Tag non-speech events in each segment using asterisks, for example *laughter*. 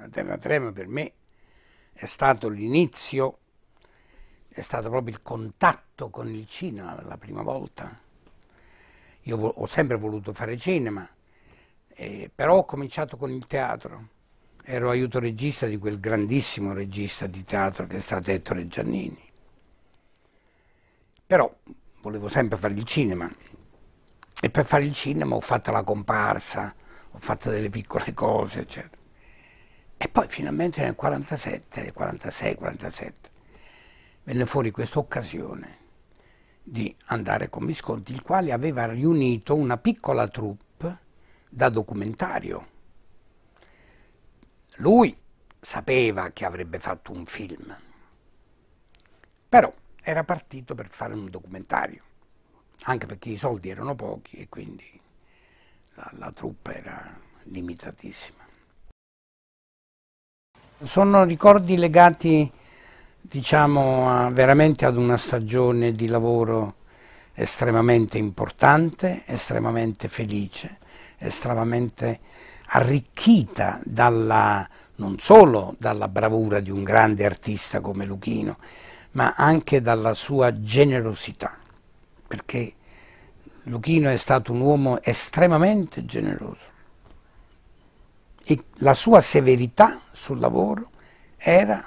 La terra trema per me è stato l'inizio, è stato proprio il contatto con il cinema la prima volta. Io ho sempre voluto fare cinema, eh, però ho cominciato con il teatro. Ero aiuto regista di quel grandissimo regista di teatro che è stato Ettore Giannini. Però volevo sempre fare il cinema e per fare il cinema ho fatto la comparsa, ho fatto delle piccole *laughs* cose, eccetera. E poi finalmente nel 47, 46, 47, venne fuori questa occasione di andare con Visconti, il quale aveva riunito una piccola troupe da documentario. Lui sapeva che avrebbe fatto un film, però era partito per fare un documentario, anche perché i soldi erano pochi e quindi la, la troupe era limitatissima. Sono ricordi legati diciamo, a, veramente ad una stagione di lavoro estremamente importante, estremamente felice, estremamente arricchita dalla, non solo dalla bravura di un grande artista come Luchino, ma anche dalla sua generosità, perché Luchino è stato un uomo estremamente generoso e la sua severità sul lavoro era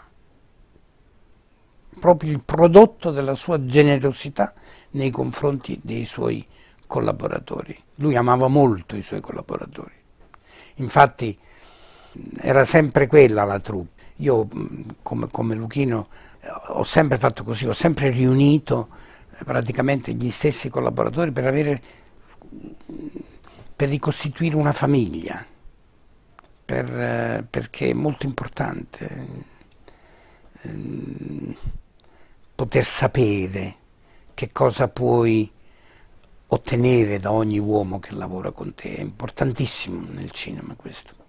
proprio il prodotto della sua generosità nei confronti dei suoi collaboratori. Lui amava molto i suoi collaboratori. Infatti era sempre quella la troupe. Io mm, come, come Luchino eh, ho sempre fatto così, ho sempre riunito eh, praticamente gli stessi collaboratori per, avere, mm, per ricostituire una famiglia per, eh, perché è molto importante ehm, poter sapere che cosa puoi ottenere da ogni uomo che lavora con te, è importantissimo nel cinema questo.